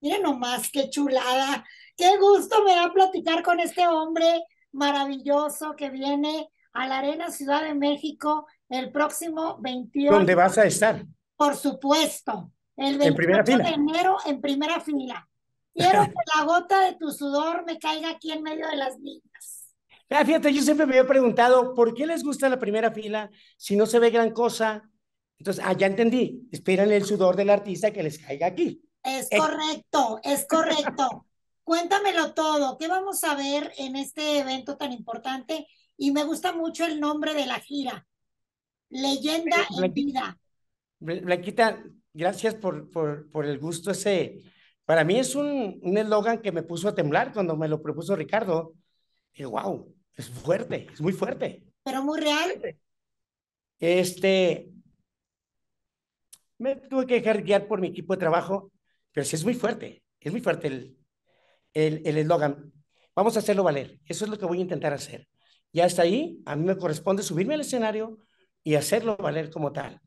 Miren nomás, qué chulada. Qué gusto me da platicar con este hombre maravilloso que viene a la Arena Ciudad de México el próximo 21 ¿Dónde vas a estar? Por supuesto, el 21 de enero en primera fila. Quiero que la gota de tu sudor me caiga aquí en medio de las líneas. Ah, fíjate, yo siempre me había preguntado, ¿por qué les gusta la primera fila si no se ve gran cosa? Entonces, ah, ya entendí, esperan el sudor del artista que les caiga aquí. Es eh, correcto, es correcto. Cuéntamelo todo. ¿Qué vamos a ver en este evento tan importante? Y me gusta mucho el nombre de la gira. Leyenda eh, en vida. Blanquita, gracias por, por, el gusto ese. Para mí es un eslogan que me puso a temblar cuando me lo propuso Ricardo. Y wow, es fuerte, es muy fuerte. Pero muy real. Este, me tuve que dejar guiar por mi equipo de trabajo pero sí es muy fuerte, es muy fuerte el eslogan. Vamos a hacerlo valer. Eso es lo que voy a intentar hacer. Ya está ahí, a mí me corresponde subirme al escenario y hacerlo valer como tal.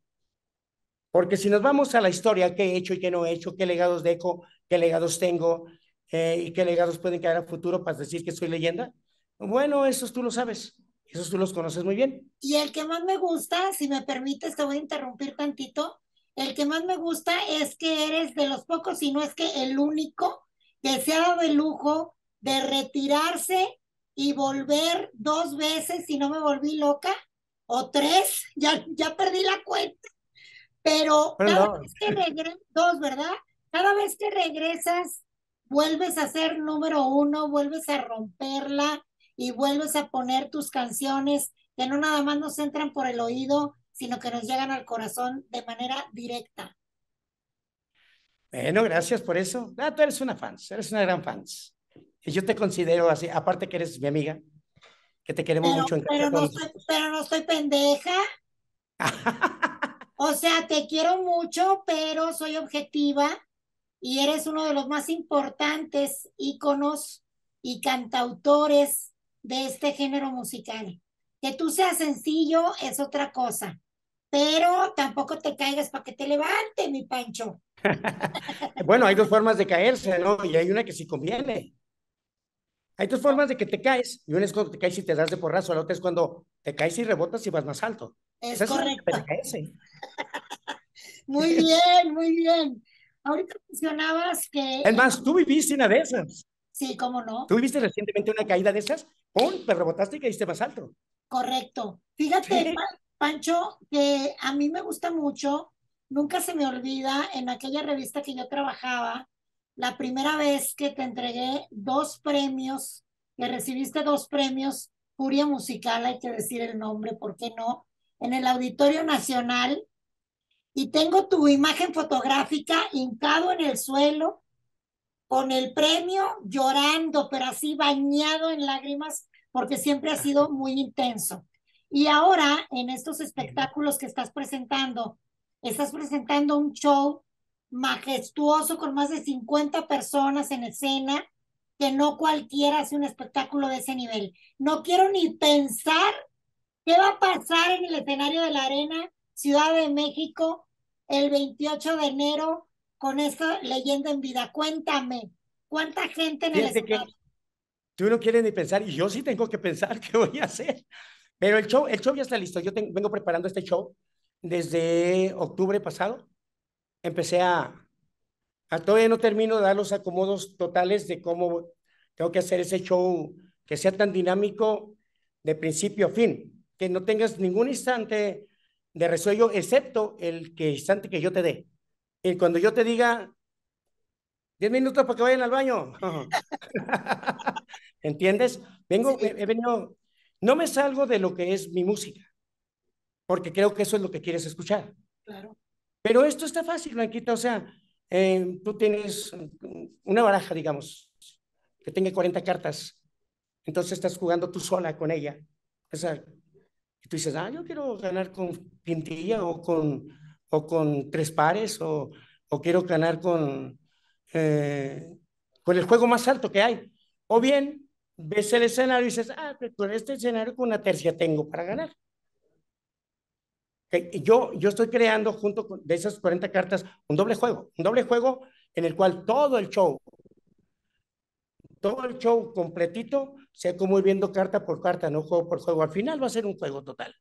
Porque si nos vamos a la historia, qué he hecho y qué no he hecho, qué legados dejo, qué legados tengo eh, y qué legados pueden quedar a futuro para decir que soy leyenda, bueno, esos tú lo sabes, esos tú los conoces muy bien. Y el que más me gusta, si me permites, te voy a interrumpir tantito, el que más me gusta es que eres de los pocos, y no es que el único, que se ha dado el lujo de retirarse y volver dos veces, si no me volví loca, o tres, ya, ya perdí la cuenta. Pero cada que dos, ¿verdad? Cada vez que regresas, vuelves a ser número uno, vuelves a romperla y vuelves a poner tus canciones que no nada más nos entran por el oído, sino que nos llegan al corazón de manera directa. Bueno, gracias por eso. Ah, tú eres una fan, eres una gran fan Y yo te considero así, aparte que eres mi amiga, que te queremos mucho. pero, no soy pero no pendeja. o sea, te quiero mucho, pero soy objetiva y eres uno de los más importantes íconos y cantautores de este género musical. Que tú seas sencillo es otra cosa, pero tampoco te caigas para que te levante, mi Pancho. bueno, hay dos formas de caerse, ¿no? Y hay una que sí conviene. Hay dos formas de que te caes. Y una es cuando te caes y te das de porrazo, la otra es cuando te caes y rebotas y vas más alto. Es correcto. ¿eh? muy bien, muy bien. Ahorita mencionabas que... Es más, tú viviste una de esas. Sí, cómo no. Tú viviste recientemente una caída de esas, ¡pum! Te rebotaste y caíste más alto. Correcto. Fíjate, Pancho, que a mí me gusta mucho, nunca se me olvida, en aquella revista que yo trabajaba, la primera vez que te entregué dos premios, que recibiste dos premios, Curia Musical, hay que decir el nombre, ¿por qué no? En el Auditorio Nacional. Y tengo tu imagen fotográfica hincado en el suelo, con el premio, llorando, pero así bañado en lágrimas, porque siempre ha sido muy intenso. Y ahora, en estos espectáculos que estás presentando, estás presentando un show majestuoso con más de 50 personas en escena, que no cualquiera hace un espectáculo de ese nivel. No quiero ni pensar qué va a pasar en el escenario de la arena, Ciudad de México, el 28 de enero, con esta leyenda en vida. Cuéntame, ¿cuánta gente en el escenario? Tú no quieres ni pensar, y yo sí tengo que pensar qué voy a hacer. Pero el show, el show ya está listo. Yo vengo preparando este show desde octubre pasado. Empecé a, Todavía no termino de dar los acomodos totales de cómo tengo que hacer ese show que sea tan dinámico de principio a fin. Que no tengas ningún instante de resuello, excepto el que instante que yo te dé. Y cuando yo te diga, 10 minutos para que vayan al baño. ¿Entiendes? Vengo, he, venido no me salgo de lo que es mi música, porque creo que eso es lo que quieres escuchar. Claro. Pero esto está fácil, Blanquita. O sea, eh, tú tienes una baraja, digamos, que tenga 40 cartas. Entonces estás jugando tú sola con ella. O sea, y tú dices, ah, yo quiero ganar con pintilla o con, o con tres pares o, quiero ganar con, eh, con el juego más alto que hay. O bien ves el escenario y dices, ah, pues con este escenario con una tercia tengo para ganar. Yo, yo estoy creando junto con, de esas 40 cartas un doble juego, un doble juego en el cual todo el show, todo el show completito, sea como ir viendo carta por carta, no juego por juego. Al final va a ser un juego total.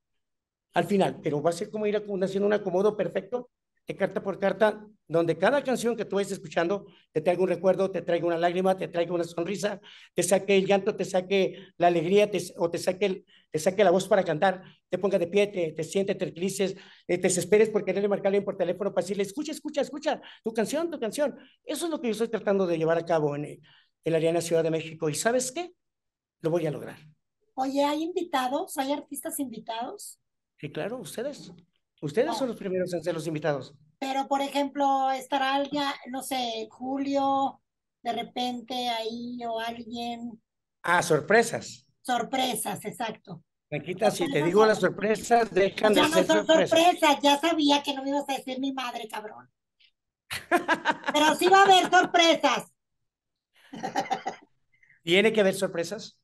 Al final, pero va a ser como ir haciendo un acomodo perfecto carta por carta, donde cada canción que tú estés escuchando te traiga un recuerdo, te traiga una lágrima, te traiga una sonrisa, te saque el llanto, te saque la alegría o te saque, te saque la voz para cantar, te ponga de pie, te, te siente te eh, te desesperes por quererle marcar a por teléfono para decirle, escucha, escucha, escucha, tu canción, tu canción. Eso es lo que yo estoy tratando de llevar a cabo en, en la Ariana Ciudad de México. ¿Y sabes qué? Lo voy a lograr. Oye, ¿hay invitados? ¿Hay artistas invitados? Sí, claro, ustedes. Ustedes son los primeros en ser los invitados. Pero, por ejemplo, estará alguien, no sé, Julio, de repente ahí o alguien. Ah, sorpresas. Sorpresas, exacto. quitas si te digo las sorpresas, dejan ya de no son sorpresas. Ya sabía que no me ibas a decir mi madre, cabrón. Pero sí va a haber sorpresas. ¿Tiene que haber sorpresas?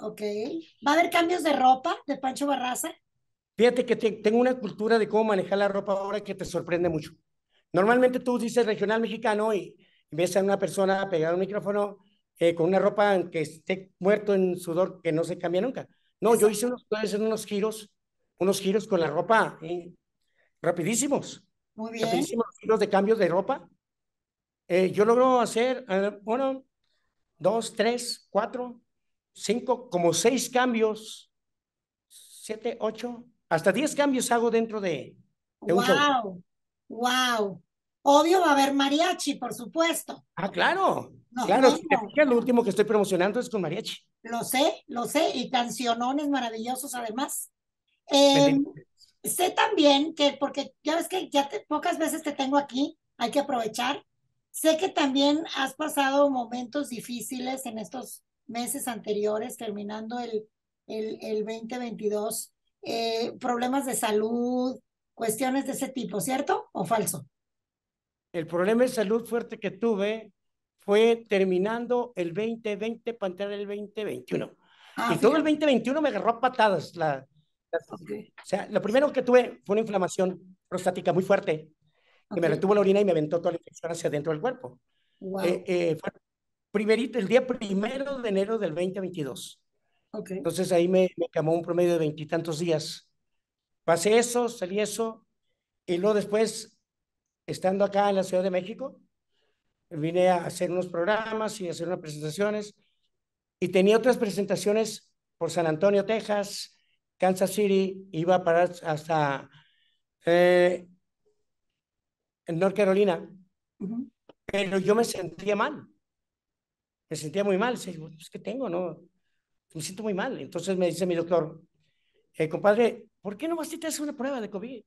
Ok. ¿Va a haber cambios de ropa de Pancho Barraza? Fíjate que tengo una cultura de cómo manejar la ropa ahora que te sorprende mucho. Normalmente tú dices regional mexicano y ves a una persona pegada a un micrófono eh, con una ropa que esté muerto en sudor que no se cambia nunca. No, yo hice unos, unos giros, unos giros con la ropa eh, rapidísimos. Muy bien. Rapidísimos giros de cambios de ropa. Eh, yo logro hacer bueno, dos, tres, cuatro, cinco, como seis cambios, siete, ocho, hasta 10 cambios hago dentro de, wow, ¡Wow! Obvio va a haber mariachi, por supuesto. Ah, claro. claro, lo último que estoy promocionando es con mariachi. Lo sé, lo sé, y cancionones maravillosos además. Em, sé también que, porque ya ves que ya pocas veces te tengo aquí, hay que aprovechar. Sé que también has pasado momentos difíciles en estos meses anteriores, terminando el, el, el 2022. Eh, problemas de salud, cuestiones de ese tipo, ¿cierto o falso? El problema de salud fuerte que tuve fue terminando el 2020 para entrar el 2021. Ah, y todo el 2021 me agarró a patadas. La, O sea, lo primero que tuve fue una inflamación prostática muy fuerte, que me retuvo la orina y me aventó toda la infección hacia dentro del cuerpo. Eh, eh, primerito, el día primero de enero del 2022. Entonces ahí me, me un promedio de veintitantos días. Pasé eso, salí eso, y luego después, estando acá en la Ciudad de México, vine a hacer unos programas y hacer unas presentaciones, y tenía otras presentaciones por San Antonio, Texas, Kansas City, iba a parar hasta eh, en North Carolina, pero yo me sentía mal, me sentía muy mal, es pues, que tengo, no, me siento muy mal. Entonces me dice mi doctor, eh, compadre, ¿por qué no vas a hacer una prueba de COVID?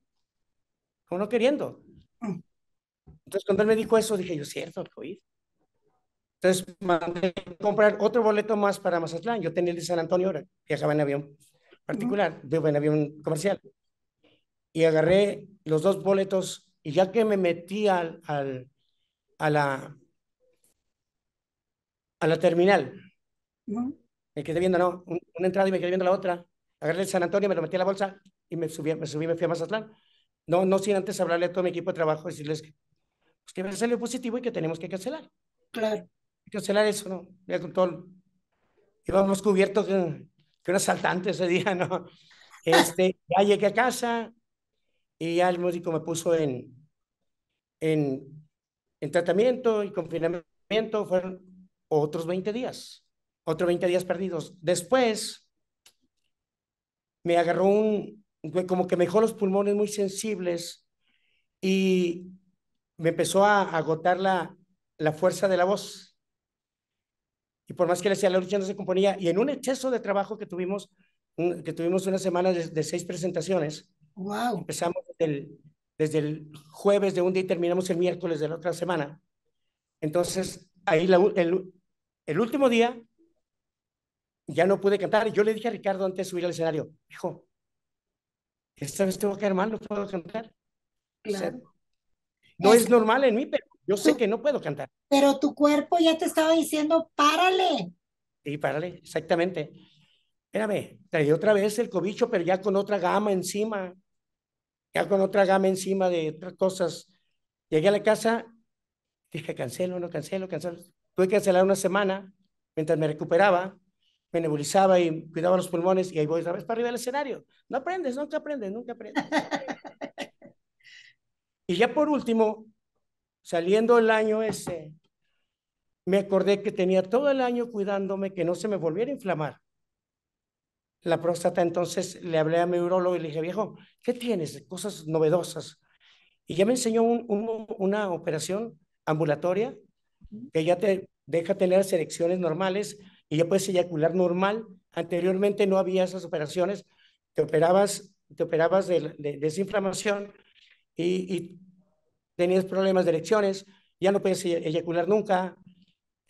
Como no queriendo. Entonces cuando él me dijo eso, dije yo, cierto, COVID. Entonces mandé a comprar otro boleto más para Mazatlán. Yo tenía el de San Antonio ahora, viajaba en avión particular, de en avión comercial. Y agarré los dos boletos y ya que me metí al, al, a, la, a la terminal, ¿No? me quedé viendo, no, una entrada y me quedé viendo la otra. Agarré el San Antonio, me lo metí a la bolsa y me subí, me subí, me fui a Mazatlán. No, no sin antes hablarle a todo mi equipo de trabajo, decirles que, pues, que me salió positivo y que tenemos que cancelar. Claro. Cancelar eso, ¿no? Ya con todo. Íbamos cubiertos que, que un asaltante ese día, ¿no? Este, ya llegué a casa y ya el músico me puso en, en, en tratamiento y confinamiento. Fueron otros 20 días otro 20 días perdidos. Después me agarró un, como que me los pulmones muy sensibles y me empezó a agotar la, la fuerza de la voz. Y por más que le decía la lucha no se componía. Y en un exceso de trabajo que tuvimos, que tuvimos una semana de, seis presentaciones, empezamos desde el jueves de un día y terminamos el miércoles de la otra semana. Entonces, ahí el último día ya no pude cantar. Y yo le dije a Ricardo antes de subir al escenario, hijo, esta vez tengo que armarlo no puedo cantar. no es... normal en mí, pero yo sé que no puedo cantar. Pero tu cuerpo ya te estaba diciendo, párale. Sí, párale, exactamente. Espérame, traí otra vez el cobicho, pero ya con otra gama encima. Ya con otra gama encima de otras cosas. Llegué a la casa, dije, cancelo, no cancelo, cancelo. Tuve que cancelar una semana mientras me recuperaba me nebulizaba y cuidaba los pulmones y ahí voy otra vez para arriba del escenario. No aprendes, nunca aprendes, nunca aprendes. y ya por último, saliendo el año ese, me acordé que tenía todo el año cuidándome que no se me volviera a inflamar la próstata. Entonces le hablé a mi urologo y le dije, viejo, ¿qué tienes? Cosas novedosas. Y ya me enseñó una operación ambulatoria que ya te deja tener las erecciones normales, y ya puedes eyacular normal. Anteriormente no había esas operaciones, te operabas, te operabas de, desinflamación, y, tenías problemas de erecciones, ya no puedes eyacular nunca.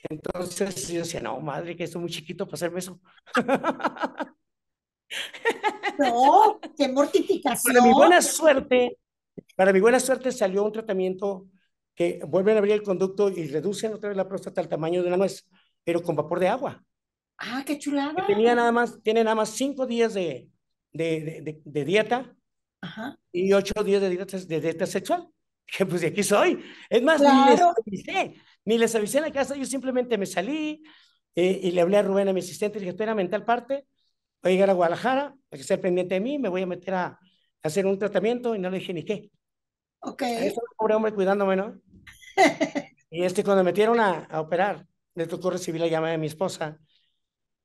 Entonces yo decía, no, madre, que estoy muy chiquito para hacerme eso. No, qué mortificación. Para mi buena suerte, para mi buena suerte salió un tratamiento que vuelven a abrir el conducto y reducen otra vez la próstata al tamaño de una nuez, pero con vapor de agua. Ah, qué chulada. tenía nada más, tiene nada más cinco días de, de, de, dieta y ocho días de dieta, de dieta sexual. Que pues de aquí soy. Es más, ni les avisé, ni les avisé en la casa, yo simplemente me salí eh, y le hablé a Rubén, a mi asistente, y dije, espera, mental parte, voy a llegar a Guadalajara, hay que ser pendiente de mí, me voy a meter a, hacer un tratamiento y no le dije ni qué. Ok. Ahí estaba pobre hombre cuidándome, ¿no? y este, cuando me metieron a, a operar, le tocó recibir la llamada de mi esposa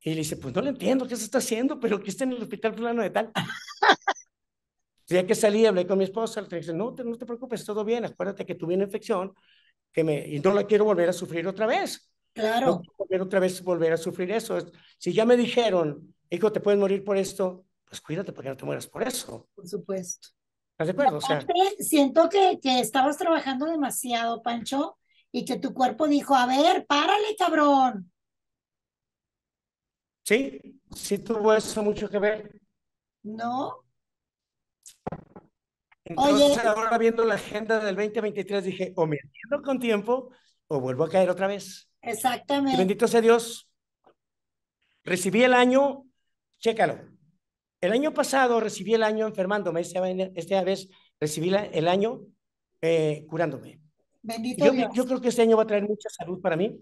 y le dice, pues no lo entiendo, ¿qué se está haciendo? Pero que está en el hospital plano de tal. ya que salí, hablé con mi esposa, le dije, no, te, no te preocupes, todo bien, acuérdate que tuve una infección que me, y no la quiero volver a sufrir otra vez. Claro. No quiero volver otra vez volver a sufrir eso. Si ya me dijeron, hijo, te puedes morir por esto, pues cuídate para que no te mueras por eso. Por supuesto. ¿Estás de acuerdo? O sea, siento que, que estabas trabajando demasiado, Pancho, y que tu cuerpo dijo, a ver, párale, cabrón. ¿Sí? ¿Sí tuvo eso mucho que ver? No. Entonces ahora viendo la agenda del 2023 dije, o me atiendo con tiempo o vuelvo a caer otra vez. Exactamente. bendito sea Dios. Recibí el año, chécalo. El año pasado recibí el año enfermándome, esta vez recibí el año eh, curándome. Bendito yo, Dios. Yo creo que este año va a traer mucha salud para mí.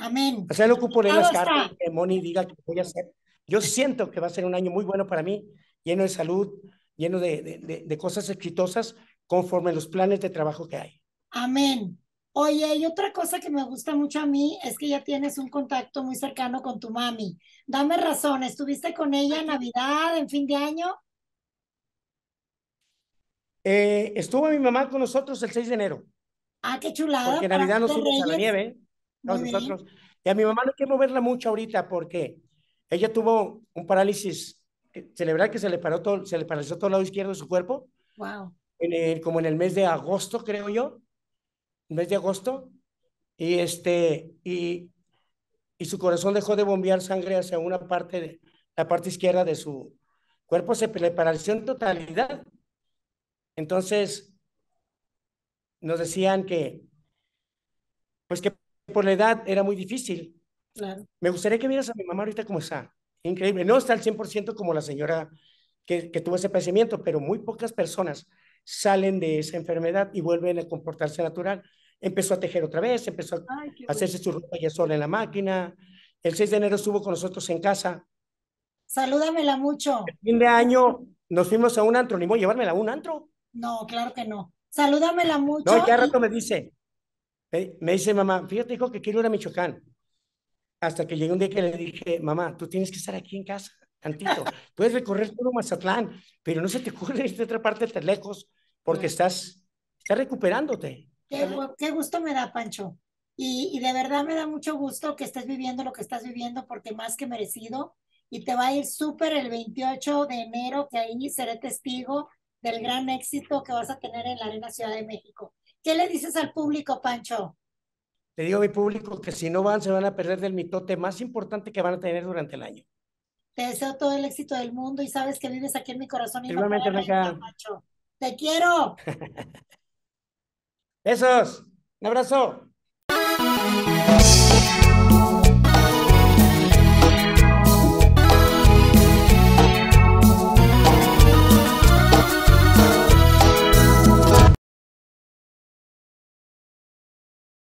Amén. O sea, lo que en las cartas que Moni diga que voy a hacer. Yo siento que va a ser un año muy bueno para mí, lleno de salud, lleno de, cosas exitosas conforme los planes de trabajo que hay. Amén. Oye, y otra cosa que me gusta mucho a mí es que ya tienes un contacto muy cercano con tu mami. Dame razón, ¿estuviste con ella en Navidad, en fin de año? Eh, estuvo mi mamá con nosotros el 6 de enero. Ah, qué chulada. Porque en Navidad nos fuimos a la nieve. Y a mi mamá no quiero moverla mucho ahorita porque ella tuvo un parálisis cerebral que se le, paró todo, se le paralizó todo el lado izquierdo de su cuerpo. Wow. como en el mes de agosto, creo yo. mes de agosto. Y, este, y, y su corazón dejó de bombear sangre hacia una parte, de, la parte izquierda de su cuerpo. Se le paralizó en totalidad. Entonces, nos decían que, pues que por la edad era muy difícil. Claro. Me gustaría que vieras a mi mamá ahorita como está. Increíble. No está al 100% como la señora que, tuvo ese padecimiento, pero muy pocas personas salen de esa enfermedad y vuelven a comportarse natural. Empezó a tejer otra vez, empezó a hacerse su ropa ya sola en la máquina. El 6 de enero estuvo con nosotros en casa. Salúdamela mucho. fin de año nos fuimos a un antro, ni voy a llevármela a un antro. No, claro que no. Salúdamela mucho. No, ya rato me dice, eh, me dice mamá, fíjate hijo que quiero ir a Michoacán. Hasta que llegué un día que le dije, mamá, tú tienes que estar aquí en casa, tantito. Puedes recorrer todo Mazatlán, pero no se te ocurre irte a otra parte tan lejos porque estás, estás recuperándote. Qué, gusto me da, Pancho. Y, y de verdad me da mucho gusto que estés viviendo lo que estás viviendo porque más que merecido. Y te va a ir súper el 28 de enero, que ahí seré testigo del gran éxito que vas a tener en la Arena Ciudad de México. ¿Qué le dices al público, Pancho? Te digo a mi público que si no van, se van a perder del mitote más importante que van a tener durante el año. Te deseo todo el éxito del mundo y sabes que vives aquí en mi corazón. Y Igualmente, me Te quiero. Besos. Un abrazo.